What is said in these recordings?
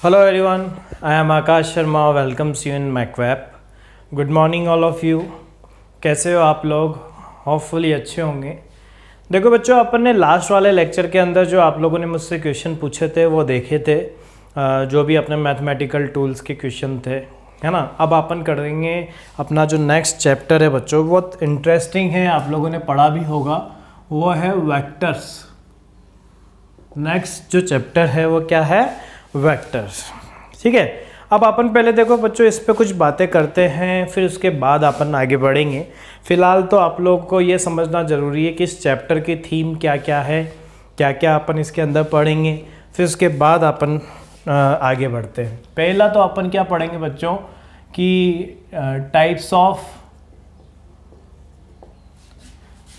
Hello everyone, I am Akash Sharma welcomes you in MacWeb. Good morning all of you कैसे हो आप लोग hopefully अच्छे होंगे देखो बच्चों अपन ने लास्ट वाले लेक्चर के अंदर जो आप लोगों ने मुझसे क्वेश्चन पूछे थे वो देखे थे जो भी अपने मैथमेटिकल टूल्स के क्वेश्चन थे है ना अब अपन करेंगे अपना जो नेक्स्ट चैप्टर है बच्चों बहुत इंटरेस्टिंग है आप लोगों ने पढ़ा भी होगा वो है वैक्टर्स नेक्स्ट जो चैप्टर है वो क्या है वेक्टर्स ठीक है अब अपन पहले देखो बच्चों इस पर कुछ बातें करते हैं फिर उसके बाद अपन आगे बढ़ेंगे फ़िलहाल तो आप लोगों को ये समझना ज़रूरी है कि इस चैप्टर की थीम क्या क्या है क्या क्या अपन इसके अंदर पढ़ेंगे फिर उसके बाद अपन आगे बढ़ते हैं पहला तो अपन क्या पढ़ेंगे बच्चों कि types of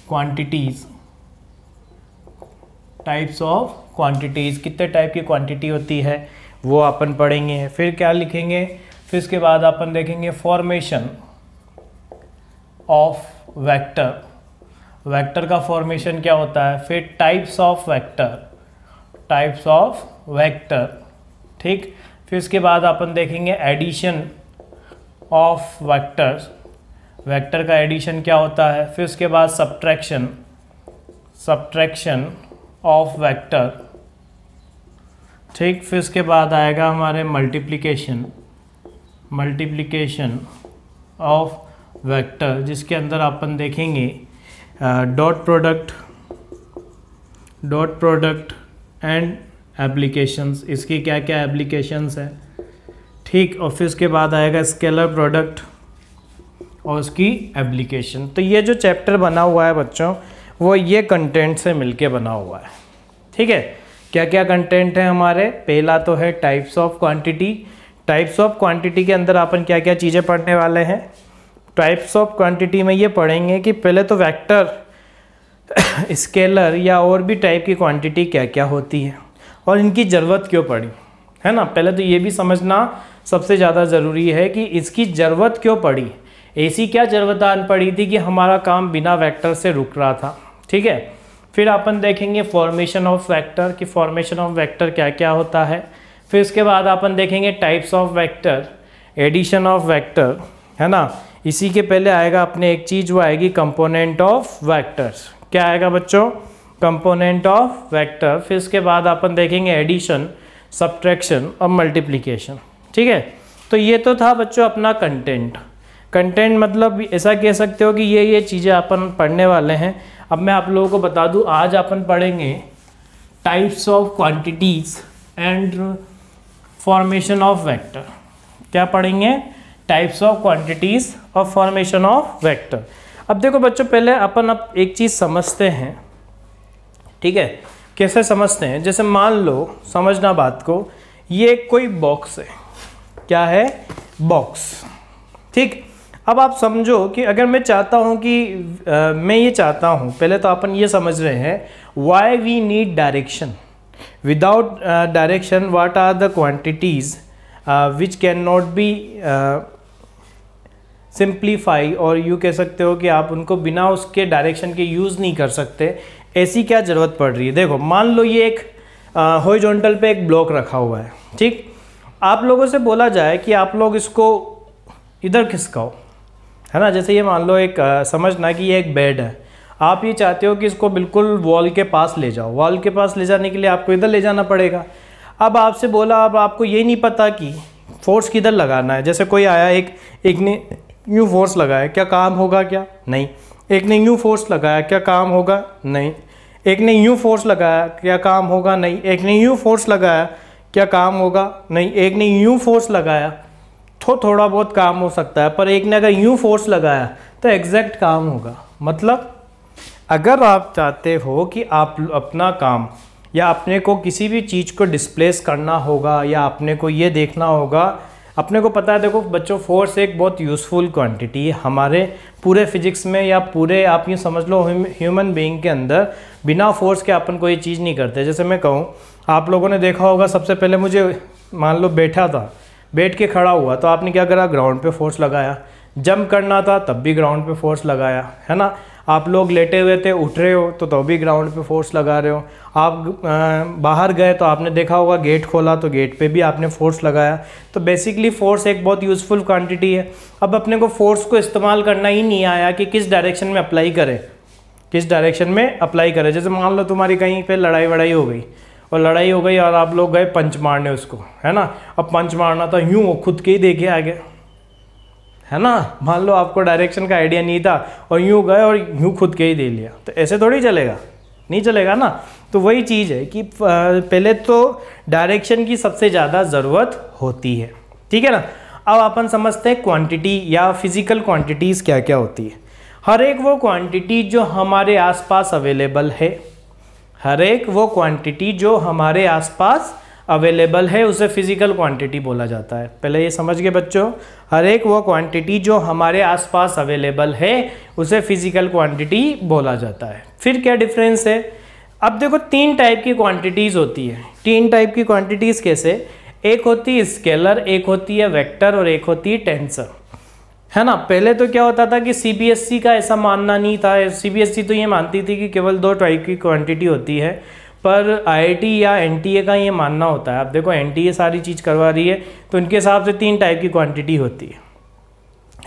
quantities types of quantities कितने टाइप की क्वांटिटी होती है वो अपन पढ़ेंगे फिर क्या लिखेंगे फिर इसके बाद अपन देखेंगे फॉर्मेशन ऑफ वेक्टर वेक्टर का फॉर्मेशन क्या होता है फिर types of vector types of vector ठीक फिर इसके बाद अपन देखेंगे एडिशन ऑफ वेक्टर्स वेक्टर का एडिशन क्या होता है फिर उसके बाद सब्ट्रैक्शन सब्ट्रैक्शन ऑफ वेक्टर ठीक फिर उसके बाद आएगा हमारे मल्टीप्लिकेशन मल्टीप्लिकेशन ऑफ वेक्टर जिसके अंदर अपन देखेंगे dot product dot product and applications इसकी क्या क्या एप्लीकेशंस है ठीक और फिर उसके बाद आएगा स्केलर प्रोडक्ट और उसकी एप्लीकेशन तो ये जो चैप्टर बना हुआ है बच्चों वो ये कंटेंट से मिलके बना हुआ है ठीक है क्या क्या कंटेंट है हमारे पहला तो है types of quantity types of quantity के अंदर अपन क्या क्या चीज़ें पढ़ने वाले हैं टाइप्स ऑफ क्वांटिटी में ये पढ़ेंगे कि पहले तो वेक्टर स्केलर या और भी टाइप की क्वांटिटी क्या क्या होती है और इनकी ज़रूरत क्यों पड़ी है ना पहले तो ये भी समझना सबसे ज़्यादा ज़रूरी है कि इसकी ज़रूरत क्यों पड़ी ऐसी क्या ज़रूरत पड़ी थी कि हमारा काम बिना वैक्टर से रुक रहा था ठीक है फिर अपन देखेंगे फॉर्मेशन ऑफ वेक्टर कि फॉर्मेशन ऑफ वेक्टर क्या क्या होता है फिर उसके बाद अपन देखेंगे types of vector addition of vector है ना इसी के पहले आएगा अपने एक चीज़ वो आएगी कंपोनेंट ऑफ वैक्टर क्या आएगा बच्चों कंपोनेंट ऑफ वैक्टर फिर उसके बाद अपन देखेंगे एडिशन सब्ट्रैक्शन और मल्टीप्लिकेशन ठीक है तो ये तो था बच्चों अपना कंटेंट कंटेंट मतलब ऐसा कह सकते हो कि ये ये चीज़ें अपन पढ़ने वाले हैं अब मैं आप लोगों को बता दूं आज अपन पढ़ेंगे types of quantities and formation of vector क्या पढ़ेंगे टाइप्स ऑफ क्वांटिटीज़ और फॉर्मेशन ऑफ वेक्टर अब देखो बच्चों पहले अपन अब एक चीज़ समझते हैं ठीक है कैसे समझते हैं जैसे मान लो समझना बात को ये कोई बॉक्स है क्या है बॉक्स ठीक अब आप समझो कि अगर मैं चाहता हूँ कि आ, मैं ये चाहता हूँ पहले तो अपन ये समझ रहे हैं why we need direction without direction what are the quantities which can not be simplify और यू कह सकते हो कि आप उनको बिना उसके डायरेक्शन के यूज़ नहीं कर सकते ऐसी क्या ज़रूरत पड़ रही है देखो मान लो ये एक हॉरिजॉन्टल पे एक ब्लॉक रखा हुआ है ठीक आप लोगों से बोला जाए कि आप लोग इसको इधर खिसकाओ है ना जैसे ये मान लो एक समझना कि ये एक बेड है आप ये चाहते हो कि इसको बिल्कुल वॉल के पास ले जाओ वॉल के पास ले जाने के लिए आपको इधर ले जाना पड़ेगा अब आपसे बोला अब आपको ये नहीं पता कि फोर्स किधर लगाना है जैसे कोई आया एक एक ने न्यू फोर्स लगाया क्या काम होगा क्या नहीं एक ने न्यू फोर्स लगाया क्या काम होगा नहीं एक ने यू फोर्स लगाया क्या काम होगा नहीं एक ने यू फोर्स लगाया क्या काम होगा नहीं एक ने यू फोर्स लगाया तो थोड़ा बहुत काम हो सकता है पर एक ने अगर यूँ फोर्स लगाया तो एग्जैक्ट काम होगा मतलब अगर आप चाहते हो कि आप अपना काम या अपने को किसी भी चीज़ को डिस्प्लेस करना होगा या अपने को ये देखना होगा अपने को पता है देखो बच्चों फोर्स एक बहुत यूज़फुल क्वांटिटी है हमारे पूरे फिजिक्स में या पूरे आप ये समझ लो ह्यूमन बीइंग के अंदर बिना फोर्स के अपन कोई चीज़ नहीं करते जैसे मैं कहूँ आप लोगों ने देखा होगा सबसे पहले मुझे मान लो बैठा था बैठ के खड़ा हुआ तो आपने क्या करा ग्राउंड पे फोर्स लगाया जंप करना था तब भी ग्राउंड पे फोर्स लगाया है ना आप लोग लेटे हुए थे उठ रहे हो तो तब तो भी ग्राउंड पे फोर्स लगा रहे हो आप बाहर गए तो आपने देखा होगा गेट खोला तो गेट पे भी आपने फोर्स लगाया तो बेसिकली फोर्स एक बहुत यूज़फुल क्वांटिटी है अब अपने को फोर्स को इस्तेमाल करना ही नहीं आया कि किस डायरेक्शन में अप्लाई करें किस डायरेक्शन में अप्लाई करें जैसे मान लो तुम्हारी कहीं पर लड़ाई वड़ाई हो गई और लड़ाई हो गई और आप लोग गए पंच मारने उसको है ना अब पंच मारना था तो यूँ खुद के ही देखे गया है ना मान लो आपको डायरेक्शन का आइडिया नहीं था और यूँ गए और यूँ खुद के ही दे लिया तो ऐसे थोड़ी चलेगा नहीं चलेगा ना तो वही चीज़ है कि पहले तो डायरेक्शन की सबसे ज़्यादा ज़रूरत होती है ठीक है ना अब अपन समझते हैं क्वांटिटी या फिज़िकल क्वांटिटीज़ क्या क्या होती है हर एक वो क्वांटिटी जो हमारे आसपास अवेलेबल है हर एक वो क्वांटिटी जो हमारे आसपास अवेलेबल है उसे फिज़िकल क्वांटिटी बोला जाता है पहले ये समझ गए बच्चों हर एक वो क्वांटिटी जो हमारे आसपास अवेलेबल है उसे फिज़िकल क्वांटिटी बोला जाता है फिर क्या डिफरेंस है अब देखो तीन टाइप की क्वांटिटीज़ होती है तीन टाइप की क्वांटिटीज़ कैसे एक होती है स्केलर एक होती है वेक्टर और एक होती है टेंसर है ना पहले तो क्या होता था कि सीबीएसई e का ऐसा मानना नहीं था सीबीएसई e तो ये मानती थी कि केवल दो ट्राई की क्वांटिटी होती है पर आईआईटी या एनटीए का ये मानना होता है आप देखो एनटीए सारी चीज़ करवा रही है तो उनके हिसाब से तीन टाइप की क्वांटिटी होती है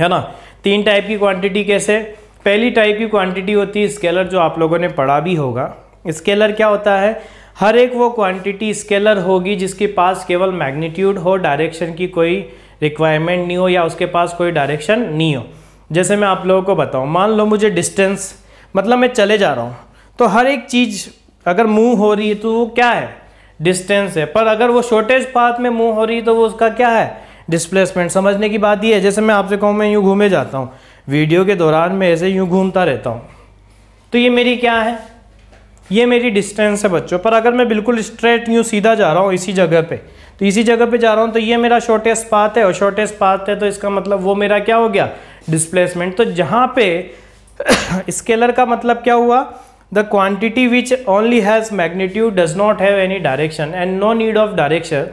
है ना तीन टाइप की क्वांटिटी कैसे पहली टाइप की क्वांटिटी होती है स्केलर जो आप लोगों ने पढ़ा भी होगा स्केलर क्या होता है हर एक वो क्वांटिटी स्केलर होगी जिसके पास केवल मैग्नीट्यूड हो डायरेक्शन की कोई रिक्वायरमेंट नहीं हो या उसके पास कोई डायरेक्शन नहीं हो जैसे मैं आप लोगों को बताऊँ मान लो मुझे डिस्टेंस मतलब मैं चले जा रहा हूँ तो हर एक चीज़ अगर मूव हो रही है तो वो क्या है डिस्टेंस है पर अगर वो शॉर्टेज पाथ में मूव हो रही है तो वो उसका क्या है डिस्प्लेसमेंट समझने की बात ये है जैसे मैं आपसे कहूँ मैं यूँ घूमे जाता हूँ वीडियो के दौरान मैं ऐसे यूँ घूमता रहता हूँ तो ये मेरी क्या है ये मेरी डिस्टेंस है बच्चों पर अगर मैं बिल्कुल स्ट्रेट यूँ सीधा जा रहा हूँ इसी जगह पर तो इसी जगह पे जा रहा हूँ तो ये मेरा शॉर्टेस्ट पाथ है और शॉर्टेस्ट पाथ है तो इसका मतलब वो मेरा क्या हो गया डिस्प्लेसमेंट तो जहाँ पे स्केलर का मतलब क्या हुआ the quantity which only has magnitude does not have any direction and no need of direction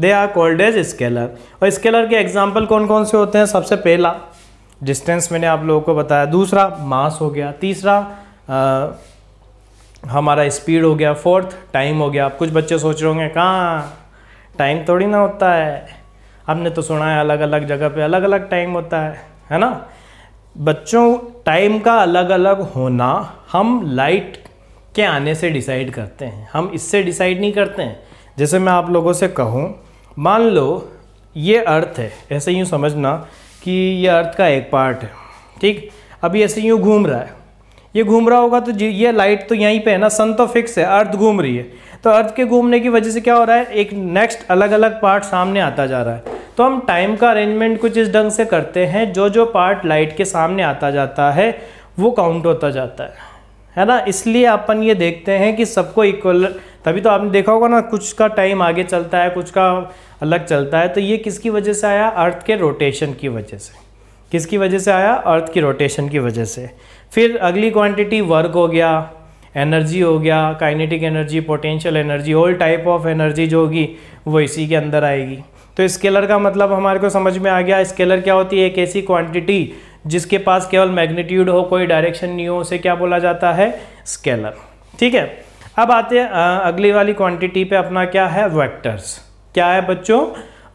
they are called as scalar और स्केलर के एग्जाम्पल कौन कौन से होते हैं सबसे पहला डिस्टेंस मैंने आप लोगों को बताया दूसरा मास हो गया तीसरा आ, हमारा स्पीड हो गया फोर्थ टाइम हो गया आप कुछ बच्चे सोच रहे होंगे कहाँ टाइम थोड़ी ना होता है हमने तो सुना है अलग अलग जगह पे अलग अलग टाइम होता है है ना बच्चों टाइम का अलग अलग होना हम लाइट के आने से डिसाइड करते हैं हम इससे डिसाइड नहीं करते हैं जैसे मैं आप लोगों से कहूँ मान लो ये अर्थ है ऐसे यूँ समझना कि ये अर्थ का एक पार्ट है ठीक अभी ऐसे यूँ घूम रहा है ये घूम रहा होगा तो ये लाइट तो यहीं पे है ना सन तो फिक्स है अर्थ घूम रही है तो अर्थ के घूमने की वजह से क्या हो रहा है एक नेक्स्ट अलग अलग पार्ट सामने आता जा रहा है तो हम टाइम का अरेंजमेंट कुछ इस ढंग से करते हैं जो जो पार्ट लाइट के सामने आता जाता है वो काउंट होता जाता है है ना इसलिए अपन ये देखते हैं कि सबको इक्वल तभी तो आपने देखा होगा ना कुछ का टाइम आगे चलता है कुछ का अलग चलता है तो ये किसकी वजह से आया अर्थ के रोटेशन की वजह से किसकी वजह से आया अर्थ की रोटेशन की वजह से फिर अगली क्वांटिटी वर्क हो गया एनर्जी हो गया kinetic energy potential energy all type of energy जो होगी वो इसी के अंदर आएगी तो स्केलर का मतलब हमारे को समझ में आ गया स्केलर क्या होती है एक ऐसी क्वांटिटी जिसके पास केवल मैग्नीट्यूड हो कोई डायरेक्शन नहीं हो उसे क्या बोला जाता है स्केलर ठीक है अब आते हैं अगली वाली क्वांटिटी पे अपना क्या है वेक्टर्स क्या है बच्चों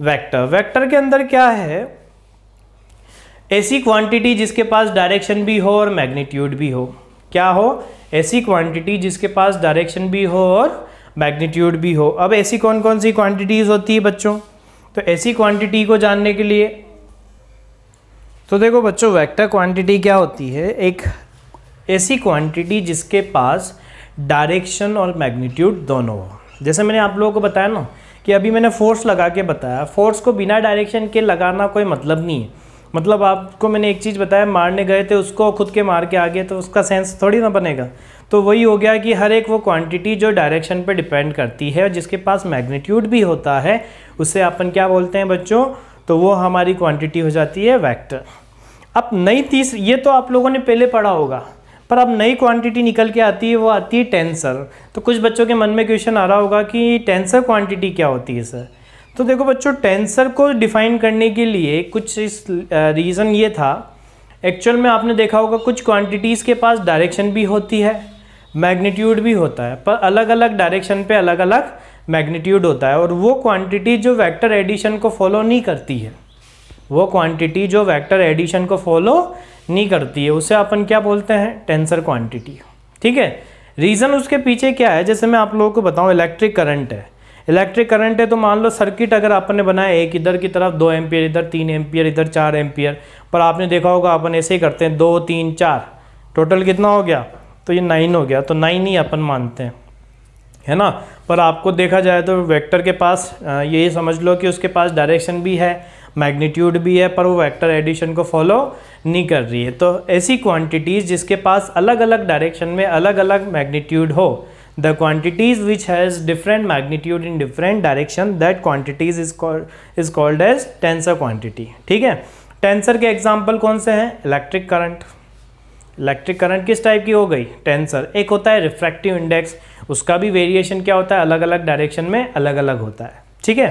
वेक्टर वेक्टर के अंदर क्या है ऐसी क्वांटिटी जिसके पास डायरेक्शन भी हो और मैग्नीट्यूड भी हो क्या हो ऐसी क्वांटिटी जिसके पास डायरेक्शन भी हो और मैग्नीट्यूड भी हो अब ऐसी कौन कौन सी क्वांटिटीज़ होती है बच्चों तो ऐसी क्वांटिटी को जानने के लिए तो देखो बच्चों वेक्टर क्वांटिटी क्या होती है एक ऐसी क्वांटिटी जिसके पास डायरेक्शन और मैग्नीट्यूड दोनों हो जैसे मैंने आप लोगों को बताया ना कि अभी मैंने फोर्स लगा के बताया फोर्स को बिना डायरेक्शन के लगाना कोई मतलब नहीं है मतलब आपको मैंने एक चीज़ बताया मारने गए थे उसको खुद के मार के आ गए तो उसका सेंस थोड़ी ना बनेगा तो वही हो गया कि हर एक वो क्वांटिटी जो डायरेक्शन पे डिपेंड करती है और जिसके पास मैग्नीट्यूड भी होता है उससे अपन क्या बोलते हैं बच्चों तो वो हमारी क्वांटिटी हो जाती है वैक्टर अब नई तीस ये तो आप लोगों ने पहले पढ़ा होगा पर अब नई क्वांटिटी निकल के आती है वो आती है टेंसर तो कुछ बच्चों के मन में क्वेश्चन आ रहा होगा कि टेंसर क्वांटिटी क्या होती है सर तो देखो बच्चों टेंसर को डिफाइन करने के लिए कुछ इस रीज़न ये था एक्चुअल में आपने देखा होगा कुछ क्वांटिटीज़ के पास डायरेक्शन भी होती है मैग्नीट्यूड भी होता है पर अलग अलग डायरेक्शन पे अलग अलग मैग्नीट्यूड होता है और वो क्वांटिटी जो वेक्टर एडिशन को फॉलो नहीं करती है वो क्वांटिटी जो वेक्टर एडिशन को फॉलो नहीं करती है उसे अपन क्या बोलते हैं टेंसर क्वांटिटी ठीक है रीज़न उसके पीछे क्या है जैसे मैं आप लोगों को बताऊँ इलेक्ट्रिक करंट है इलेक्ट्रिक करंट है तो मान लो सर्किट अगर आपने बनाया एक इधर की तरफ दो एम्पियर इधर तीन एम्पियर इधर चार एम्पियर पर आपने देखा होगा अपन ऐसे ही करते हैं दो तीन चार टोटल कितना हो गया तो ये नाइन हो गया तो नाइन ही अपन मानते हैं है ना पर आपको देखा जाए तो वेक्टर के पास यही समझ लो कि उसके पास डायरेक्शन भी है मैग्नीट्यूड भी है पर वो वेक्टर एडिशन को फॉलो नहीं कर रही है तो ऐसी क्वांटिटीज़ जिसके पास अलग अलग डायरेक्शन में अलग अलग मैग्नीट्यूड हो the quantities which has different magnitude in different direction that quantities is called is called as tensor quantity ठीक है टेंसर के एग्जाम्पल कौन से हैं इलेक्ट्रिक करंट इलेक्ट्रिक करंट किस टाइप की हो गई टेंसर एक होता है रिफ्रैक्टिव इंडेक्स उसका भी वेरिएशन क्या होता है अलग अलग डायरेक्शन में अलग अलग होता है ठीक है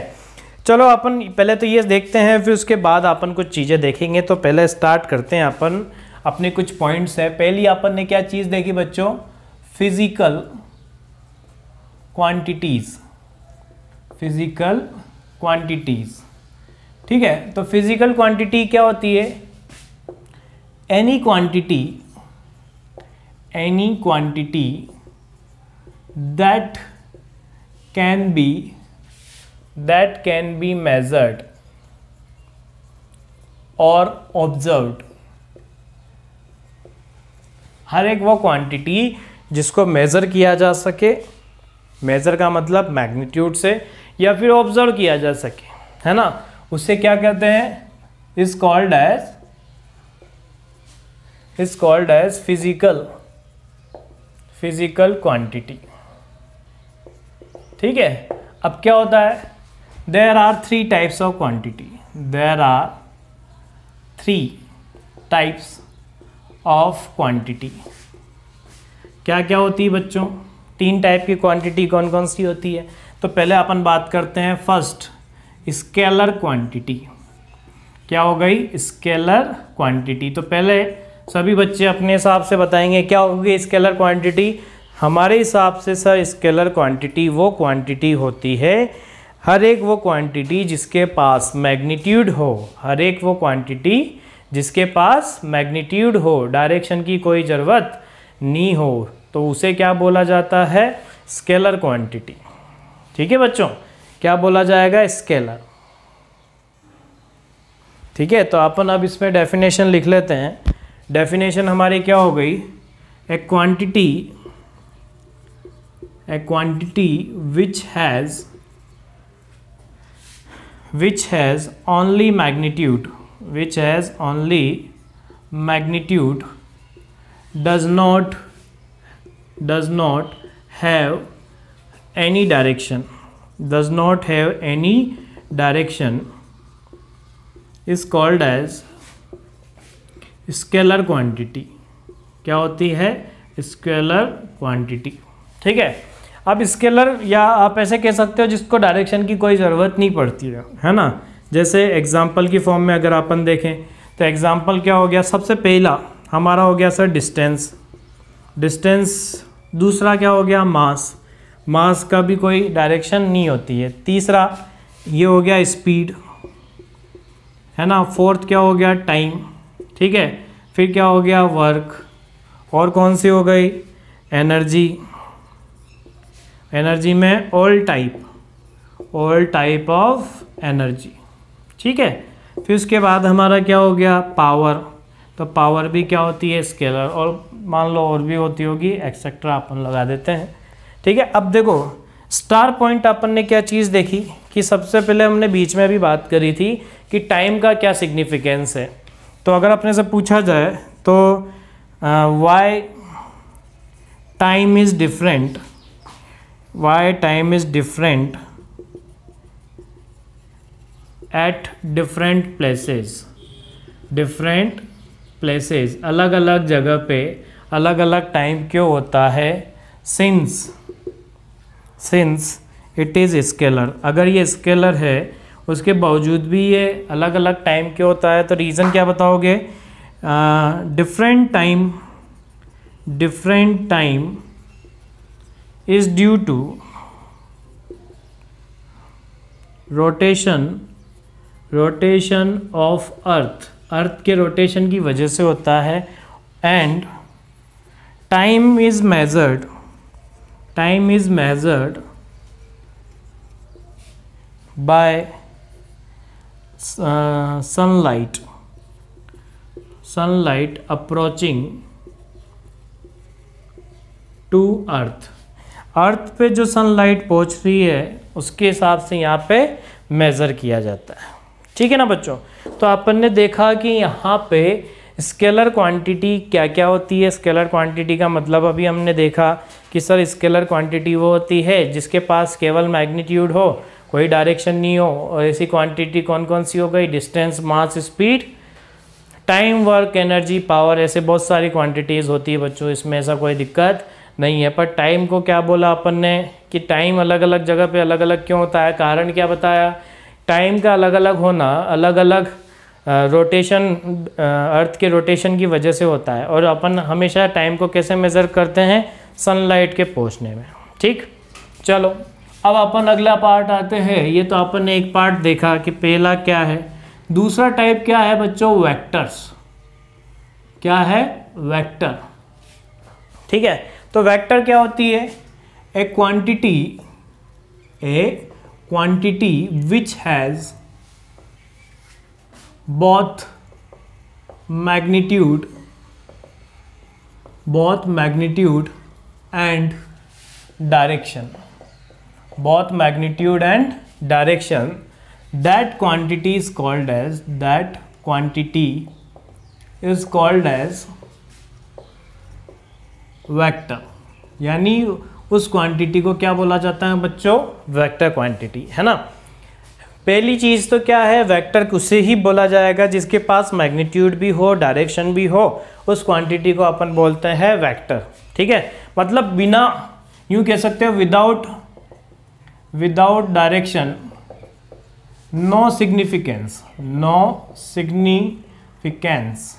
चलो अपन पहले तो ये देखते हैं फिर उसके बाद अपन कुछ चीज़ें देखेंगे तो पहले स्टार्ट करते हैं अपन अपने कुछ पॉइंट्स हैं पहली अपन ने क्या चीज़ देखी बच्चों फिजिकल क्वांटिटीज़ फिजिकल क्वांटिटीज़ ठीक है तो फिजिकल क्वांटिटी क्या होती है any quantity any quantity that can be that can be measured और ऑब्जर्व हर एक वो क्वांटिटी जिसको मेज़र किया जा सके मेज़र का मतलब मैग्नीट्यूड से या फिर ऑब्जर्व किया जा सके है ना उससे क्या कहते हैं is called as is called as physical physical quantity ठीक है अब क्या होता है there are three types of quantity there are three types of quantity क्या क्या होती है बच्चों तीन टाइप की क्वांटिटी कौन कौन सी होती है तो पहले अपन बात करते हैं फर्स्ट स्केलर क्वांटिटी क्या हो गई स्केलर क्वांटिटी तो पहले सभी बच्चे अपने हिसाब से बताएंगे क्या होगी स्केलर क्वांटिटी हमारे हिसाब से सर स्केलर क्वांटिटी वो क्वांटिटी होती है हर एक वो क्वांटिटी जिसके पास मैग्नीट्यूड हो हर एक वो क्वांटिटी जिसके पास मैग्नीट्यूड हो डायरेक्शन की कोई ज़रूरत नहीं हो तो उसे क्या बोला जाता है स्केलर क्वांटिटी ठीक है बच्चों क्या बोला जाएगा स्केलर ठीक है तो अपन अब इसमें डेफिनेशन लिख लेते हैं डेफिनेशन हमारी क्या हो गई a quantity a quantity which has which has only magnitude which has only magnitude does not does not have any direction does not have any direction is called as scalar quantity क्या होती है scalar quantity ठीक है आप scalar या आप ऐसे कह सकते हो जिसको डायरेक्शन की कोई ज़रूरत नहीं पड़ती है है ना जैसे एग्जाम्पल की फॉर्म में अगर अपन देखें तो एग्ज़ाम्पल क्या हो गया सबसे पहला हमारा हो गया सर डिस्टेंस डिस्टेंस दूसरा क्या हो गया मास मास का भी कोई डायरेक्शन नहीं होती है तीसरा ये हो गया स्पीड है ना फोर्थ क्या हो गया टाइम ठीक है फिर क्या हो गया वर्क और कौन सी हो गई एनर्जी एनर्जी में all type all type of energy ठीक है फिर उसके बाद हमारा क्या हो गया पावर तो पावर भी क्या होती है स्केलर और मान लो और भी होती होगी एक्सेट्रा अपन लगा देते हैं ठीक है अब देखो स्टार पॉइंट अपन ने क्या चीज़ देखी कि सबसे पहले हमने बीच में भी बात करी थी कि टाइम का क्या सिग्निफिकेंस है तो अगर अपने से पूछा जाए तो why time is different why time is different at different places different places अलग अलग जगह पे अलग अलग टाइम क्यों होता है since since it is scalar अगर ये स्केलर है उसके बावजूद भी ये अलग अलग टाइम क्यों होता है तो रीज़न क्या बताओगे different time different time is due to rotation rotation of earth earth के रोटेशन की वजह से होता है and time is measured time is measured by sunlight sunlight approaching to earth earth पे जो सनलाइट पहुंच रही है उसके हिसाब से यहाँ पे मेजर किया जाता है ठीक है ना बच्चों तो आपने देखा कि यहाँ पे स्केलर क्वांटिटी क्या क्या होती है स्केलर क्वांटिटी का मतलब अभी हमने देखा कि सर स्केलर क्वांटिटी वो होती है जिसके पास केवल मैग्नीट्यूड हो कोई डायरेक्शन नहीं हो और ऐसी क्वांटिटी कौन कौन सी हो गई distance mass speed time work energy power ऐसे बहुत सारी क्वांटिटीज़ होती है बच्चों इसमें ऐसा कोई दिक्कत नहीं है पर टाइम को क्या बोला अपन ने कि टाइम अलग अलग जगह पे अलग अलग क्यों होता है कारण क्या बताया टाइम का अलग अलग होना अलग अलग रोटेशन अर्थ के रोटेशन की वजह से होता है और अपन हमेशा टाइम को कैसे मेज़र करते हैं सनलाइट के पहुंचने में ठीक चलो अब अपन अगला पार्ट आते हैं ये तो अपन ने एक पार्ट देखा कि पहला क्या है दूसरा टाइप क्या है बच्चों वेक्टर्स क्या है वेक्टर ठीक है तो वेक्टर क्या होती है a quantity a quantity which has both magnitude both magnitude and direction both magnitude and direction that quantity is called as that quantity is called as vector यानी उस क्वांटिटी को क्या बोला जाता है बच्चों वेक्टर क्वांटिटी है ना पहली चीज़ तो क्या है वेक्टर उसे ही बोला जाएगा जिसके पास मैग्नीट्यूड भी हो डायरेक्शन भी हो उस क्वांटिटी को अपन बोलते हैं वेक्टर ठीक है मतलब बिना यूँ कह सकते हो without without direction no significance no significance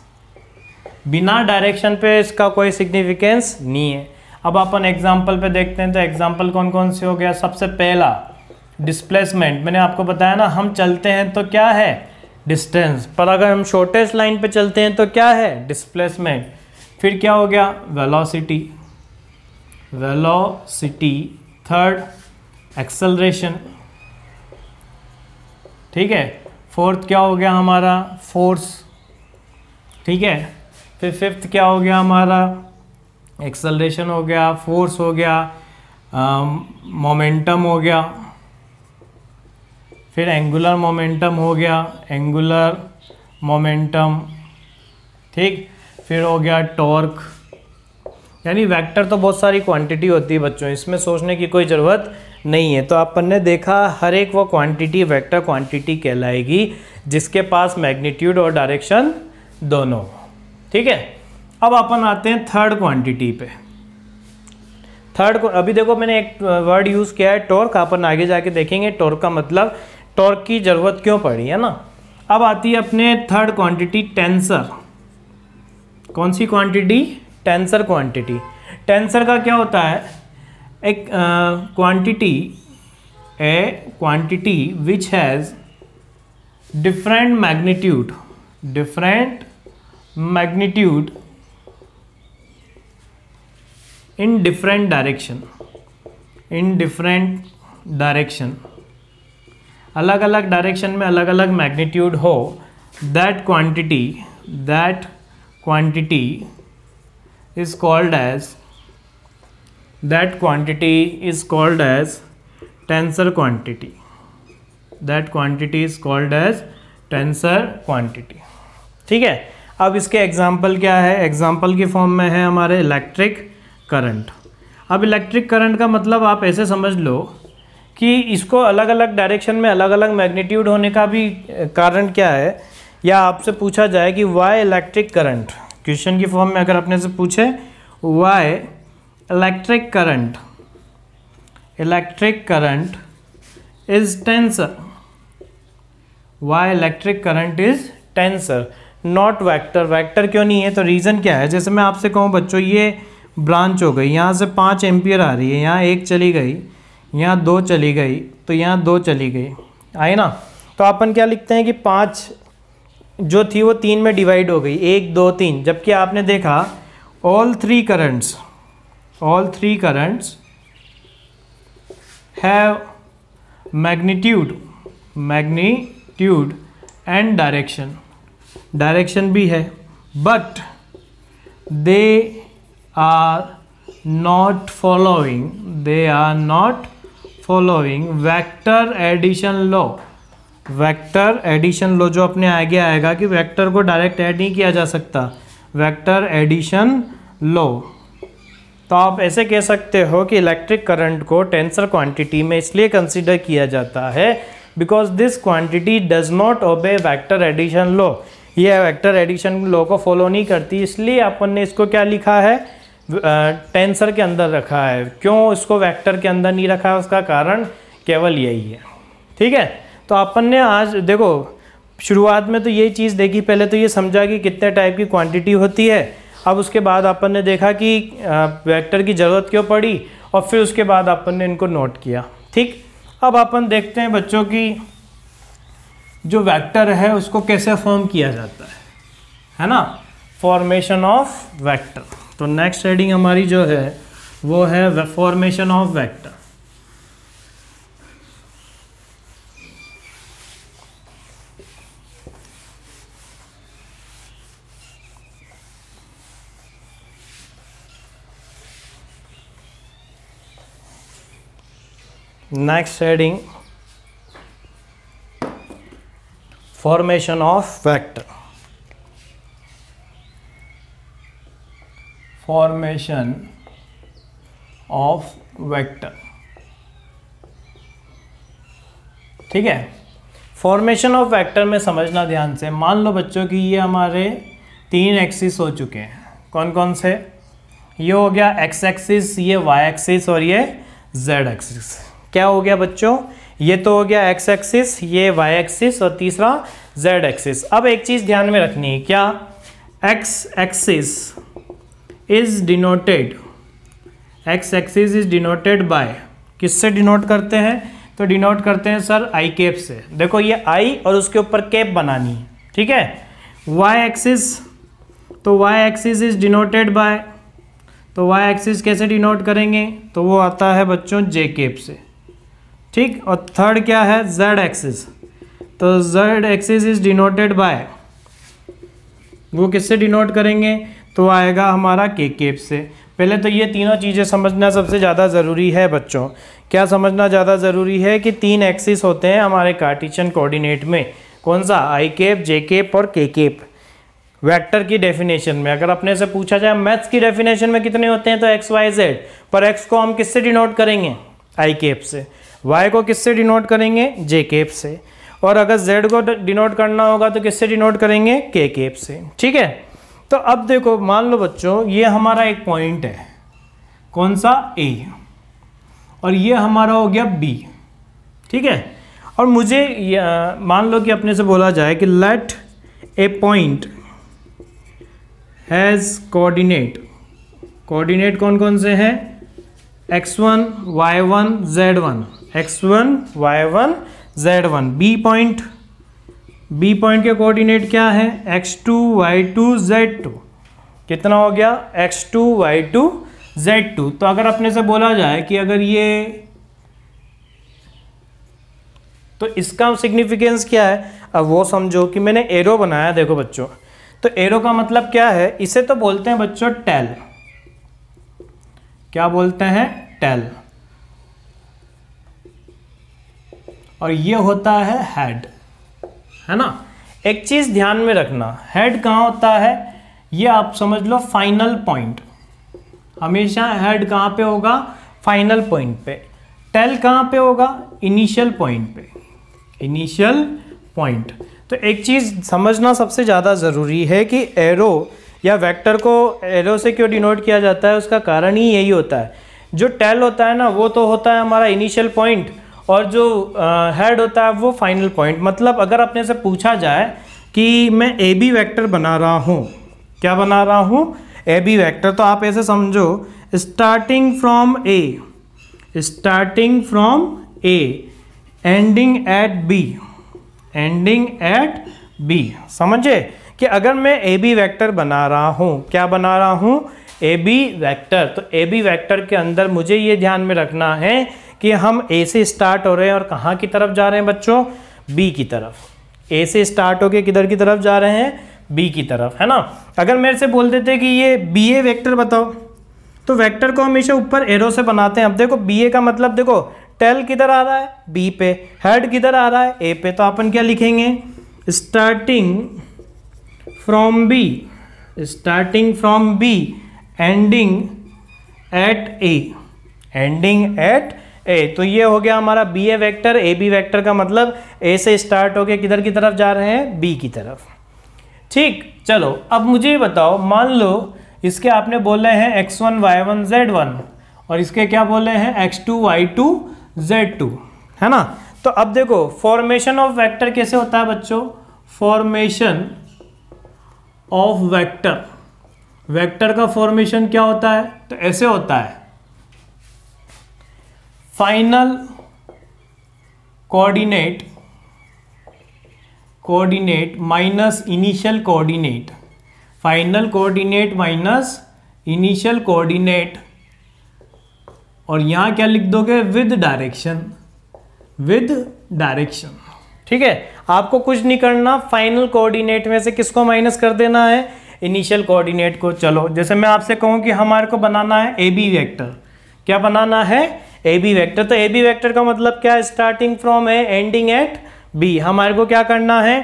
बिना डायरेक्शन पे इसका कोई सिग्निफिकेंस नहीं है अब अपन एग्जाम्पल पे देखते हैं तो एग्जाम्पल कौन कौन से हो गया सबसे पहला डिस्प्लेसमेंट मैंने आपको बताया ना हम चलते हैं तो क्या है डिस्टेंस पर अगर हम शॉर्टेस्ट लाइन पे चलते हैं तो क्या है डिस्प्लेसमेंट फिर क्या हो गया वेलोसिटी वेलोसिटी थर्ड एक्सेलरेशन ठीक है फोर्थ क्या हो गया हमारा फोर्स ठीक है फिर फिफ्थ क्या हो गया हमारा एक्सेलरेशन हो गया फोर्स हो गया मोमेंटम हो गया फिर एंगुलर मोमेंटम हो गया एंगुलर मोमेंटम ठीक फिर हो गया टॉर्क यानी वेक्टर तो बहुत सारी क्वांटिटी होती है बच्चों इसमें सोचने की कोई ज़रूरत नहीं है तो अपन ने देखा हर एक वो क्वांटिटी वेक्टर क्वांटिटी कहलाएगी जिसके पास मैग्नीट्यूड और डायरेक्शन दोनों ठीक है अब अपन आते हैं थर्ड क्वांटिटी पे थर्ड अभी देखो मैंने एक वर्ड यूज़ किया है टॉर्क अपन आगे जाके देखेंगे टॉर्क का मतलब टॉर्क की जरूरत क्यों पड़ी है ना अब आती है अपने थर्ड क्वांटिटी टेंसर कौन सी क्वांटिटी टेंसर क्वांटिटी टेंसर का क्या होता है एक quantity a quantity which has different magnitude different magnitude in different direction in different direction अलग अलग डायरेक्शन में अलग अलग मैग्नीट्यूड हो that quantity that quantity is called as that quantity is called as tensor quantity that quantity is called as tensor quantity ठीक है अब इसके एग्जाम्पल क्या है एग्जाम्पल की फॉर्म में है हमारे इलेक्ट्रिक करंट अब इलेक्ट्रिक करंट का मतलब आप ऐसे समझ लो कि इसको अलग अलग डायरेक्शन में अलग अलग मैग्नीट्यूड होने का भी कारण क्या है या आपसे पूछा जाए कि वाई इलेक्ट्रिक करंट क्वेश्चन की फॉर्म में अगर अपने से पूछे why electric current electric current is tensor why electric current is tensor not vector vector क्यों नहीं है तो रीज़न क्या है जैसे मैं आपसे कहूँ बच्चों ये ब्रांच हो गई यहाँ से पाँच एम्पियर आ रही है यहाँ एक चली गई यहाँ दो चली गई तो यहाँ दो चली गई आए ना तो अपन क्या लिखते हैं कि पाँच जो थी वो तीन में डिवाइड हो गई एक दो तीन जबकि आपने देखा all three currents all three currents have magnitude magnitude and direction direction भी है but they are not following they are not following vector addition law vector addition law जो अपने आगे आएगा कि वेक्टर को डायरेक्ट ऐड नहीं किया जा सकता वेक्टर एडिशन लॉ तो आप ऐसे कह सकते हो कि इलेक्ट्रिक करंट को टेंसर क्वांटिटी में इसलिए कंसिडर किया जाता है because this quantity does not obey vector addition law ये वेक्टर एडिशन लॉ को फॉलो नहीं करती इसलिए अपन ने इसको क्या लिखा है टेंसर के अंदर रखा है क्यों इसको वेक्टर के अंदर नहीं रखा है उसका कारण केवल यही है ठीक है तो अपन ने आज देखो शुरुआत में तो ये चीज़ देखी पहले तो ये समझा कि कितने टाइप की क्वांटिटी होती है अब उसके बाद अपन ने देखा कि वेक्टर की ज़रूरत क्यों पड़ी और फिर उसके बाद अपन ने इनको नोट किया ठीक अब अपन देखते हैं बच्चों की जो वैक्टर है उसको कैसे फॉर्म किया जाता है है ना फॉर्मेशन ऑफ वैक्टर तो नेक्स्ट हेडिंग हमारी जो है वो है formation of vector next heading formation of vector formation of vector ठीक है फॉर्मेशन ऑफ वेक्टर में समझना ध्यान से मान लो बच्चों कि ये हमारे तीन एक्सिस हो चुके हैं कौन कौन से ये हो गया एक्स एक्सिस ये वाई एक्सिस और ये जेड एक्सिस क्या हो गया बच्चों ये तो हो गया एक्स एक्सिस ये वाई एक्सिस और तीसरा जेड एक्सिस अब एक चीज़ ध्यान में रखनी है क्या X axis is denoted X axis is denoted by किससे डिनोट करते हैं तो डिनोट करते हैं सर आई केप से देखो ये आई और उसके ऊपर केप बनानी है ठीक है वाई एक्सिस तो Y axis is denoted by तो वाई एक्सिस कैसे डिनोट करेंगे तो वो आता है बच्चों जे केप से ठीक और थर्ड क्या है जेड एक्सिस तो Z axis is denoted by वो किससे डिनोट करेंगे तो आएगा हमारा के केप से पहले तो ये तीनों चीज़ें समझना सबसे ज़्यादा ज़रूरी है बच्चों क्या समझना ज़्यादा ज़रूरी है कि तीन एक्सिस होते हैं हमारे कार्टिशन कोऑर्डिनेट में कौन सा आई केप जे केप और के केप वेक्टर की डेफिनेशन में अगर अपने से पूछा जाए मैथ्स की डेफिनेशन में कितने होते हैं तो एक्स वाई जेड पर एक्स को हम किससे डिनोट करेंगे आई केप से वाई को किससे डिनोट करेंगे जे केप से और अगर जेड को डिनोट करना होगा तो किससे डिनोट करेंगे के केप से ठीक है तो अब देखो मान लो बच्चों ये हमारा एक पॉइंट है कौन सा ए और ये हमारा हो गया बी ठीक है और मुझे मान लो कि अपने से बोला जाए कि let A point has coordinate coordinate कौन कौन से हैं X one Y one Z one X one Y one Z one B point B point के कोऑर्डिनेट क्या है X two Y two Z two कितना हो गया X two Y two Z two तो अगर अपने से बोला जाए कि अगर ये तो इसका सिग्निफिकेंस क्या है अब वो समझो कि मैंने एरो बनाया देखो बच्चों तो एरो का मतलब क्या है इसे तो बोलते हैं बच्चों टेल क्या बोलते हैं टेल और ये होता है हेड है ना एक चीज़ ध्यान में रखना हेड कहाँ होता है ये आप समझ लो फाइनल पॉइंट हमेशा हेड कहाँ पे होगा फाइनल पॉइंट पे टेल कहाँ पे होगा इनिशियल पॉइंट पे इनिशियल पॉइंट तो एक चीज़ समझना सबसे ज़्यादा ज़रूरी है कि एरो या वेक्टर को एरो से क्यों डिनोट किया जाता है उसका कारण ही यही होता है जो टेल होता है ना वो तो होता है हमारा इनिशियल पॉइंट और जो हेड होता है वो फाइनल पॉइंट मतलब अगर अपने से पूछा जाए कि मैं ए बी वैक्टर बना रहा हूँ क्या बना रहा हूँ ए बी वैक्टर तो आप ऐसे समझो starting from A starting from A ending at B ending at B समझे कि अगर मैं ए बी वैक्टर बना रहा हूँ क्या बना रहा हूँ ए बी वैक्टर तो ए बी वैक्टर के अंदर मुझे ये ध्यान में रखना है कि हम ए से स्टार्ट हो रहे हैं और कहाँ की तरफ जा रहे हैं बच्चों बी की तरफ ए से स्टार्ट होके किधर की तरफ जा रहे हैं बी की तरफ है ना अगर मेरे से बोल देते कि ये बी ए वैक्टर बताओ तो वैक्टर को हमेशा ऊपर एरो से बनाते हैं अब देखो बी ए का मतलब देखो टेल किधर आ रहा है बी पे हेड किधर आ रहा है ए पे तो अपन क्या लिखेंगे starting from B starting from B ending at A ending at A तो ये हो गया हमारा B A vector A B vector का मतलब ए से स्टार्ट होकर किधर की तरफ जा रहे हैं बी की तरफ ठीक चलो अब मुझे बताओ मान लो इसके आपने बोले हैं X one Y one Z one और इसके क्या बोले हैं X two Y two Z two है ना तो अब देखो फॉर्मेशन ऑफ वैक्टर कैसे होता है बच्चों फॉर्मेशन ऑफ वैक्टर वैक्टर का फॉर्मेशन क्या होता है तो ऐसे होता है final coordinate coordinate minus initial coordinate final coordinate minus initial coordinate और यहां क्या लिख दोगे विद डायरेक्शन विद डायरेक्शन ठीक है आपको कुछ नहीं करना फाइनल कोऑर्डिनेट में से किसको माइनस कर देना है इनिशियल कोऑर्डिनेट को चलो जैसे मैं आपसे कहूँ कि हमारे को बनाना है ए बी वैक्टर क्या बनाना है ए बी वैक्टर तो ए बी वैक्टर का मतलब क्या है starting from A ending at B हमारे को क्या करना है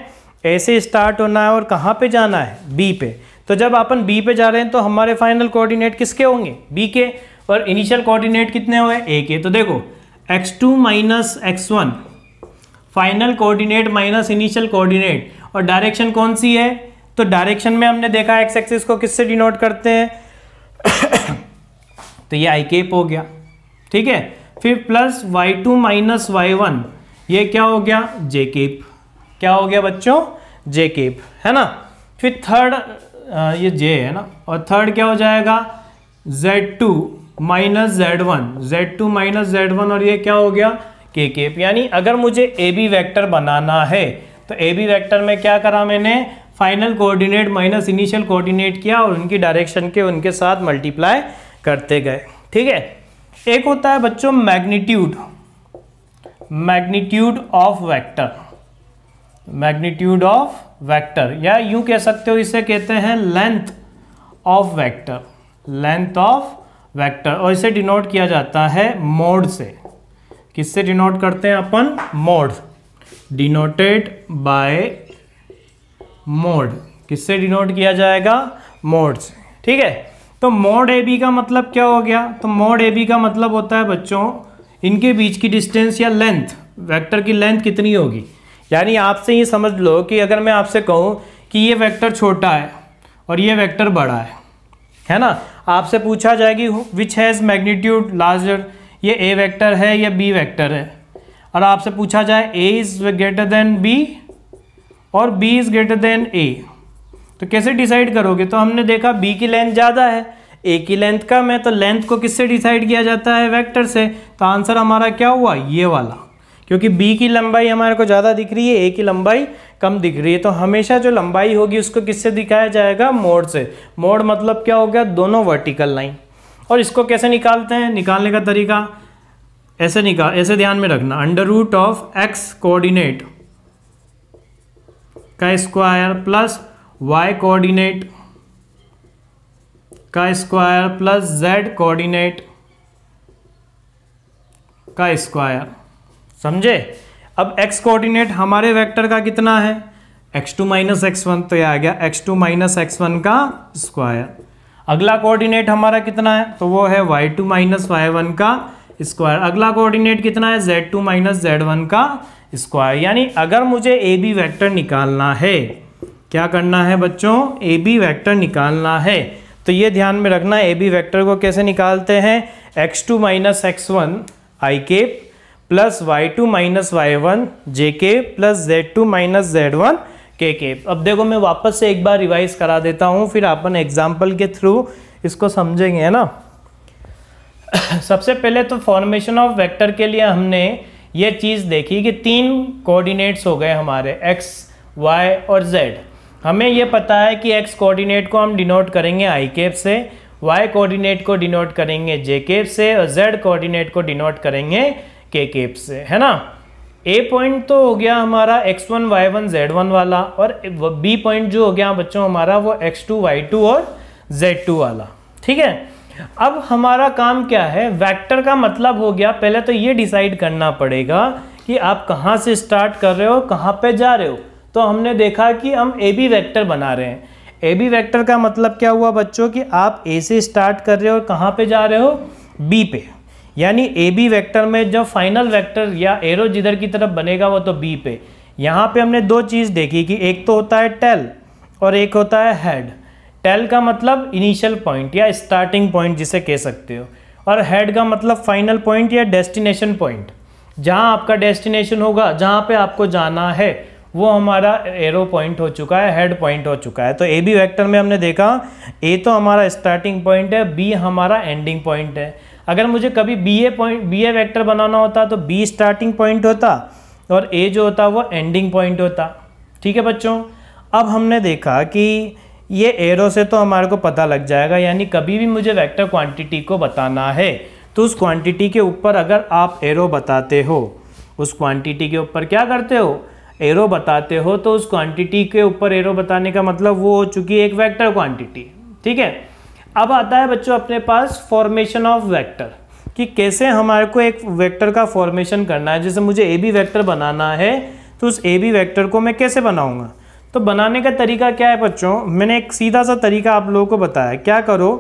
ऐसे स्टार्ट होना है और कहाँ पे जाना है बी पे तो जब अपन बी पे जा रहे हैं तो हमारे फाइनल कोऑर्डिनेट किसके होंगे बी के और इनिशियल कोऑर्डिनेट कितने हुए ए के तो देखो X two minus X one final coordinate minus initial coordinate और डायरेक्शन कौन सी है तो डायरेक्शन में हमने देखा एक्स एक्सिस को किससे डिनोट करते हैं तो ये आई केप हो गया ठीक है फिर plus Y two minus Y one ये क्या हो गया जेकेप क्या हो गया बच्चों जेकेप है ना फिर थर्ड ये जे है ना और थर्ड क्या हो जाएगा Z two minus Z one Z two minus Z one और ये क्या हो गया के केप यानी अगर मुझे ए बी वैक्टर बनाना है तो ए बी वैक्टर में क्या करा मैंने final coordinate minus initial coordinate किया और उनकी डायरेक्शन के उनके साथ मल्टीप्लाई करते गए ठीक है एक होता है बच्चों magnitude magnitude of vector magnitude of vector या यूं कह सकते हो इसे कहते हैं length of vector length of vector और इसे डिनोट किया जाता है मोड से किससे डिनोट करते हैं अपन मोड डिनोटेड बाय मोड किससे डिनोट किया जाएगा मोड से ठीक है तो मोड ए बी का मतलब क्या हो गया तो मोड ए बी का मतलब होता है बच्चों इनके बीच की डिस्टेंस या लेंथ वेक्टर की लेंथ कितनी होगी यानी आपसे ये समझ लो कि अगर मैं आपसे कहूँ कि ये वेक्टर छोटा है और ये वेक्टर बड़ा है है ना आपसे पूछा जाएगी विच हैज़ मैग्नीट्यूड लार्जर ये ए वेक्टर है या बी वेक्टर है और आपसे पूछा जाए A is greater than B और B is greater than A तो कैसे डिसाइड करोगे तो हमने देखा बी की लेंथ ज़्यादा है ए की लेंथ कम है तो लेंथ को किससे डिसाइड किया जाता है वेक्टर से तो आंसर हमारा क्या हुआ ये वाला क्योंकि बी की लंबाई हमारे को ज़्यादा दिख रही है ए की लंबाई कम दिख रही है तो हमेशा जो लंबाई होगी उसको किससे दिखाया जाएगा मोड से मोड मतलब क्या हो गया दोनों वर्टिकल लाइन और इसको कैसे निकालते हैं निकालने का तरीका ऐसे निकाल ऐसे ध्यान में रखना under root of X coordinate का स्क्वायर प्लस y कोऑर्डिनेट का स्क्वायर प्लस z कोऑर्डिनेट का स्क्वायर समझे अब x कोऑर्डिनेट हमारे वेक्टर का कितना है x2 two minus X one तो यह आ गया x2 two minus X one का स्क्वायर अगला कोऑर्डिनेट हमारा कितना है तो वो है y2 two minus Y one का स्क्वायर अगला कोऑर्डिनेट कितना है z2 two minus Z one का स्क्वायर यानी अगर मुझे ए बी वैक्टर निकालना है क्या करना है बच्चों ए बी वैक्टर निकालना है तो ये ध्यान में रखना ए बी वैक्टर को कैसे निकालते हैं X two minus X one I के plus Y two minus Y one J के plus Z two minus Z one K के अब देखो मैं वापस से एक बार रिवाइज करा देता हूँ फिर अपन एग्जाम्पल के थ्रू इसको समझेंगे है ना सबसे पहले तो फॉर्मेशन ऑफ वैक्टर के लिए हमने ये चीज़ देखी कि तीन कोऑर्डिनेट्स हो गए हमारे एक्स वाई और जेड हमें यह पता है कि एक्स कोऑर्डिनेट को हम डिनोट करेंगे आई केप से वाई कोऑर्डिनेट को डिनोट करेंगे जे केप से और जेड कोऑर्डिनेट को डिनोट करेंगे के केप से है ना ए पॉइंट तो हो गया हमारा X one Y one Z one वाला और बी पॉइंट जो हो गया बच्चों हमारा वो एक्स टू वाई टू और जेड टू वाला ठीक है अब हमारा काम क्या है वेक्टर का मतलब हो गया पहले तो ये डिसाइड करना पड़ेगा कि आप कहाँ से स्टार्ट कर रहे हो कहाँ पे जा रहे हो तो हमने देखा कि हम ए बी वैक्टर बना रहे हैं ए बी वैक्टर का मतलब क्या हुआ बच्चों कि आप ए से स्टार्ट कर रहे हो और कहाँ पर जा रहे हो बी पे यानी ए बी वैक्टर में जब फाइनल वैक्टर या एरो जिधर की तरफ बनेगा वो तो बी पे यहाँ पे हमने दो चीज़ देखी कि एक तो होता है टेल और एक होता है हेड टेल का मतलब इनिशियल पॉइंट या स्टार्टिंग पॉइंट जिसे कह सकते हो और हेड का मतलब फाइनल पॉइंट या डेस्टिनेशन पॉइंट जहाँ आपका डेस्टिनेशन होगा जहाँ पे आपको जाना है वो हमारा एरो पॉइंट हो चुका है हेड पॉइंट हो चुका है तो ए बी वैक्टर में हमने देखा ए तो हमारा स्टार्टिंग पॉइंट है बी हमारा एंडिंग पॉइंट है अगर मुझे कभी B A point B A vector बनाना होता तो बी स्टार्टिंग पॉइंट होता और ए जो होता वो एंडिंग पॉइंट होता ठीक है बच्चों अब हमने देखा कि ये एरो से तो हमारे को पता लग जाएगा यानी कभी भी मुझे वैक्टर क्वान्टिटी को बताना है तो उस क्वान्टिटी के ऊपर अगर आप एरो बताते हो उस क्वान्टिटी के ऊपर क्या करते हो एरो बताते हो तो उस क्वांटिटी के ऊपर एरो बताने का मतलब वो हो चुकी है एक वेक्टर क्वांटिटी ठीक है अब आता है बच्चों अपने पास फॉर्मेशन ऑफ वेक्टर कि कैसे हमारे को एक वेक्टर का फॉर्मेशन करना है जैसे मुझे ए बी वैक्टर बनाना है तो उस ए बी वैक्टर को मैं कैसे बनाऊँगा तो बनाने का तरीका क्या है बच्चों मैंने एक सीधा सा तरीका आप लोगों को बताया क्या करो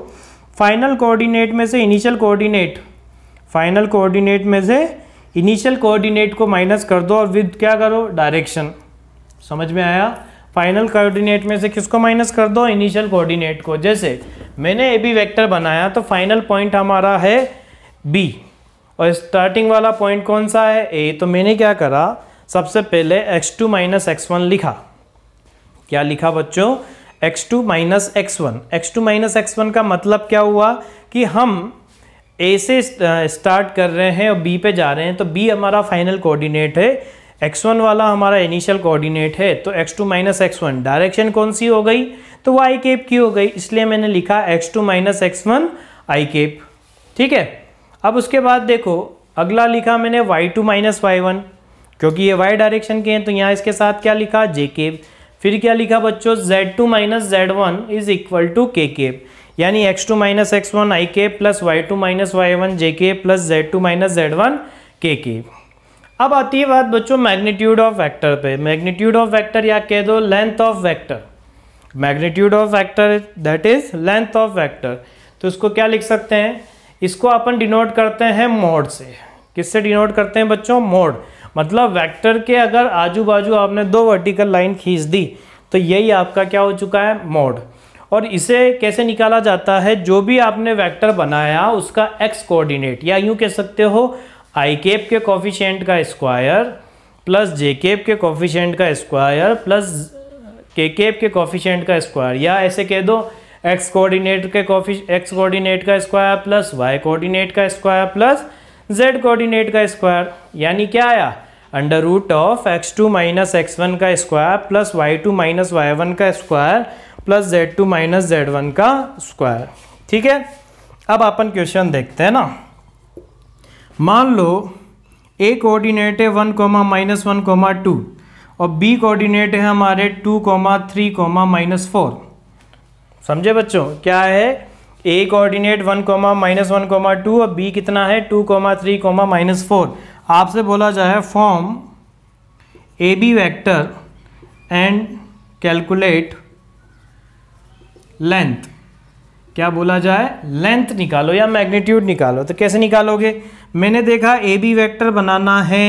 फाइनल कोऑर्डिनेट में से इनिशियल कोऑर्डिनेट फाइनल कोऑर्डिनेट में से इनिशियल कोऑर्डिनेट को माइनस कर दो और विद क्या करो डायरेक्शन समझ में आया फाइनल कोऑर्डिनेट में से किसको माइनस कर दो इनिशियल कोऑर्डिनेट को जैसे मैंने ए बी वैक्टर बनाया तो फाइनल पॉइंट हमारा है बी और स्टार्टिंग वाला पॉइंट कौन सा है ए तो मैंने क्या करा सबसे पहले X two minus X one लिखा क्या लिखा बच्चों X two minus X one X two minus X one का मतलब क्या हुआ कि हम ए से स्टार्ट uh, कर रहे हैं और बी पे जा रहे हैं तो बी हमारा फाइनल कोऑर्डिनेट है एक्स वन वाला हमारा इनिशियल कोऑर्डिनेट है तो X two minus X one direction कौन सी हो गई तो वो आई केप की हो गई इसलिए मैंने लिखा X two minus X one I cap ठीक है अब उसके बाद देखो अगला लिखा मैंने Y two minus Y one क्योंकि ये वाई डायरेक्शन के हैं तो यहाँ इसके साथ क्या लिखा जे केप फिर क्या लिखा बच्चों Z two minus Z one is equal to K cap यानी X two minus X one I के plus Y two minus Y one J के plus Z two minus Z one K के अब आती है बात बच्चों मैग्नीट्यूड ऑफ वेक्टर पे मैग्नीट्यूड ऑफ वेक्टर या कह दो length of vector magnitude of vector that is length of vector तो इसको क्या लिख सकते हैं इसको अपन डिनोट करते हैं मोड से किससे डिनोट करते हैं बच्चों मोड मतलब वेक्टर के अगर आजू बाजू आपने दो वर्टिकल लाइन खींच दी तो यही आपका क्या हो चुका है मोड और इसे कैसे निकाला जाता है जो भी आपने वेक्टर बनाया उसका एक्स कोऑर्डिनेट या यूं कह सकते हो आई केप के कॉफिशेंट का स्क्वायर प्लस जे केप के कॉफिशेंट का स्क्वायर प्लस के केप के कॉफिशेंट का स्क्वायर या ऐसे कह दो एक्स कोऑर्डिनेट के कॉफी एक्स कोऑर्डिनेट का स्क्वायर प्लस वाई कोऑर्डिनेट का स्क्वायर प्लस जेड कोऑर्डिनेट का स्क्वायर यानी क्या आया under root of X two minus X one का square plus Y two minus Y one का square plus Z two minus Z one का square ठीक है अब अपन क्वेश्चन देखते हैं ना मान लो ए कोऑर्डिनेट है one comma minus one comma two और बी कोऑर्डिनेट है हमारे two comma three comma minus four समझे बच्चों क्या है A coordinate one comma minus one comma two और बी कितना है two comma three comma minus four आपसे बोला जाए form A B vector and calculate length क्या बोला जाए लेंथ निकालो या मैग्नीट्यूड निकालो तो कैसे निकालोगे मैंने देखा ए बी वैक्टर बनाना है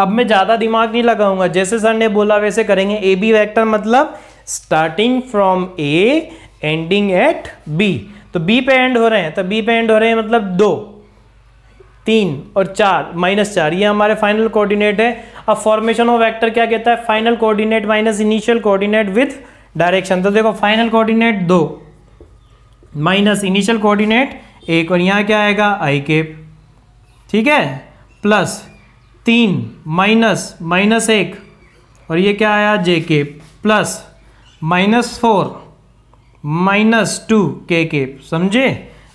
अब मैं ज़्यादा दिमाग नहीं लगाऊंगा जैसे सर ने बोला वैसे करेंगे ए बी वैक्टर मतलब starting from A ending at B तो बी पे एंड हो रहे हैं तो बी पे एंड हो रहे हैं मतलब दो तीन और चार माइनस चार ये हमारे फाइनल कोऑर्डिनेट है अब फॉर्मेशन ऑफ वेक्टर क्या कहता है final coordinate minus initial coordinate with direction तो देखो फाइनल कोऑर्डिनेट दो माइनस इनिशियल कोऑर्डिनेट एक और यहाँ क्या आएगा आई केप ठीक है प्लस तीन माइनस माइनस एक और ये क्या आया जे के plus minus four minus two K के समझे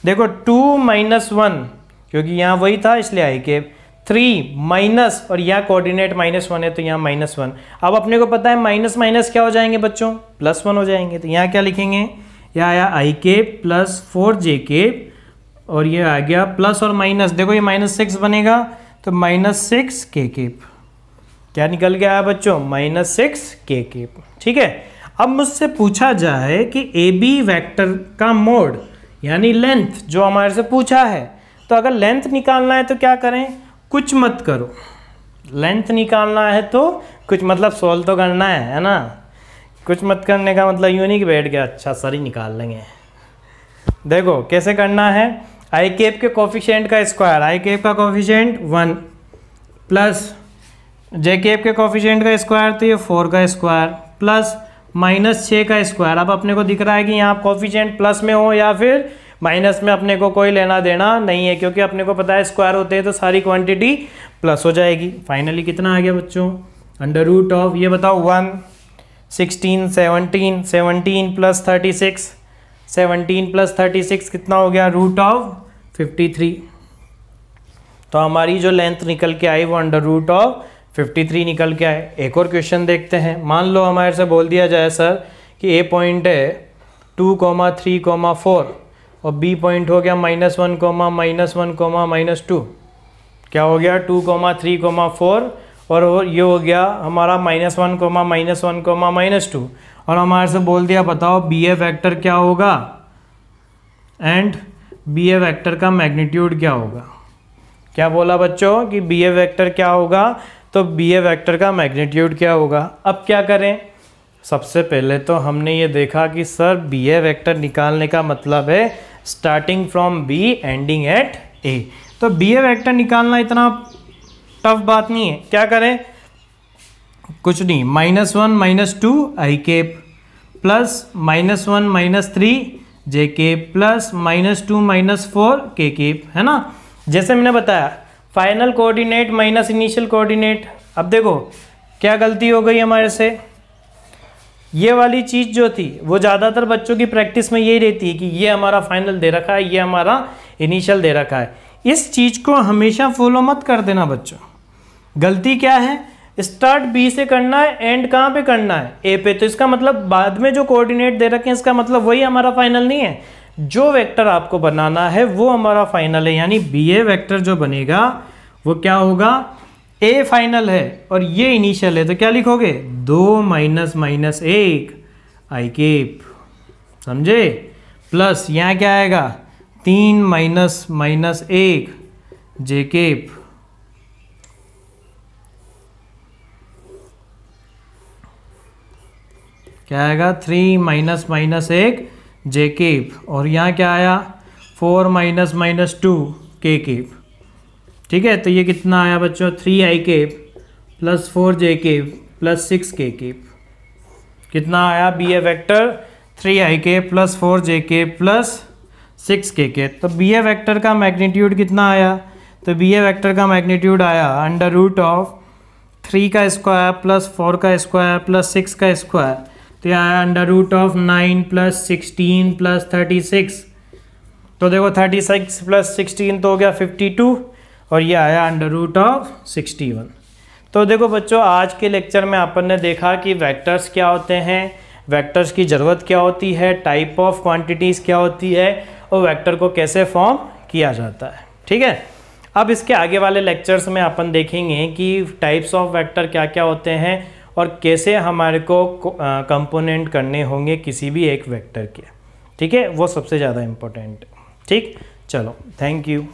देखो टू माइनस वन क्योंकि यहाँ वही था इसलिए आई केप थ्री माइनस और यहाँ कोऑर्डिनेट माइनस वन है तो यहाँ माइनस वन अब अपने को पता है माइनस माइनस क्या हो जाएंगे बच्चों प्लस वन हो जाएंगे तो यहाँ क्या लिखेंगे यहाँ आया आई के प्लस फोर जे के और ये आ गया प्लस और माइनस देखो ये माइनस सिक्स बनेगा तो माइनस सिक्स के केप क्या निकल गया है बच्चों माइनस सिक्स के केप ठीक है अब मुझसे पूछा जाए कि ए बी वैक्टर का मोड यानी लेंथ जो हमारे से पूछा है तो अगर लेंथ निकालना है तो क्या करें कुछ मत करो लेंथ निकालना है तो कुछ मतलब सॉल्व तो करना है है ना कुछ मत करने का मतलब यूँ नहीं कि बैठ गया अच्छा सर ही निकाल लेंगे देखो कैसे करना है आई केप के कोफिशेंट का स्क्वायर आई केप का coefficient one plus J cap के कोफिशेंट का स्क्वायर तो ये फोर का स्क्वायर प्लस माइनस छः का स्क्वायर अब अपने को दिख रहा है कि यहाँ कोफिशेंट प्लस में हो या फिर माइनस में अपने को कोई लेना देना नहीं है क्योंकि अपने को पता है स्क्वायर होते हैं तो सारी क्वांटिटी प्लस हो जाएगी फाइनली कितना आ गया बच्चों अंडर रूट ऑफ ये बताओ one sixteen seventeen seventeen plus thirty six seventeen plus thirty six कितना हो गया रूट ऑफ फिफ्टी थ्री तो हमारी जो लेंथ निकल के आई वो under root of fifty three निकल के आए एक और क्वेश्चन देखते हैं मान लो हमारे से बोल दिया जाए सर कि ए पॉइंट है two comma three comma four और बी पॉइंट हो गया minus one comma minus one comma minus two क्या हो गया two comma three comma four और ये हो गया हमारा minus one comma minus one comma minus two और हमारे से बोल दिया बताओ बी ए वैक्टर क्या होगा एंड बी ए वैक्टर का मैग्नीट्यूड क्या होगा क्या बोला बच्चों कि बी ए वैक्टर क्या होगा तो बी ए वैक्टर का मैग्नीट्यूड क्या होगा अब क्या करें सबसे पहले तो हमने ये देखा कि सर बी ए वैक्टर निकालने का मतलब है starting from B ending at A तो बी ए वैक्टर निकालना इतना टफ बात नहीं है क्या करें कुछ नहीं minus one minus two I cap plus minus one minus three J के plus minus two minus four K cap है ना जैसे मैंने बताया final coordinate minus initial coordinate अब देखो क्या गलती हो गई हमारे से ये वाली चीज़ जो थी वो ज़्यादातर बच्चों की प्रैक्टिस में यही रहती है कि ये हमारा फाइनल दे रखा है ये हमारा इनिशियल दे रखा है इस चीज़ को हमेशा फॉलो मत कर देना बच्चों गलती क्या है स्टार्ट बी से करना है एंड कहाँ पे करना है ए पे तो इसका मतलब बाद में जो कोऑर्डिनेट दे रखे हैं इसका मतलब वही हमारा फाइनल नहीं है जो वेक्टर आपको बनाना है वो हमारा फाइनल है यानी बी ए वैक्टर जो बनेगा वो क्या होगा ए फाइनल है और ये इनिशियल है तो क्या लिखोगे दो माइनस माइनस एक आई केप समझे प्लस यहाँ क्या आएगा तीन माइनस माइनस एक जे केप क्या आएगा थ्री माइनस माइनस एक जे केप और यहाँ क्या आया four minus minus two K cap ठीक है तो ये कितना आया बच्चों थ्री आई के प्लस फोर जे के प्लस सिक्स के के कितना आया B A vector three I के प्लस फोर जे के प्लस सिक्स के के तो बी ए वैक्टर का मैग्नीट्यूड कितना आया तो बी ए वैक्टर का मैग्नीट्यूड आया अंडर रूट ऑफ थ्री का स्क्वायर प्लस फोर का स्क्वायर प्लस सिक्स का स्क्वायर तो यह आया under root of nine plus sixteen plus thirty six तो देखो थर्टी सिक्स प्लस सिक्सटीन तो हो गया फिफ्टी टू और ये आया under root of sixty one तो देखो बच्चों आज के लेक्चर में अपन ने देखा कि वेक्टर्स क्या होते हैं वेक्टर्स की ज़रूरत क्या होती है टाइप ऑफ क्वांटिटीज़ क्या होती है और वेक्टर को कैसे फॉर्म किया जाता है ठीक है अब इसके आगे वाले लेक्चर्स में अपन देखेंगे कि टाइप्स ऑफ वैक्टर क्या क्या होते हैं और कैसे हमारे को कंपोनेंट करने होंगे किसी भी एक वेक्टर के ठीक है वो सबसे ज़्यादा इम्पोर्टेंट ठीक चलो थैंक यू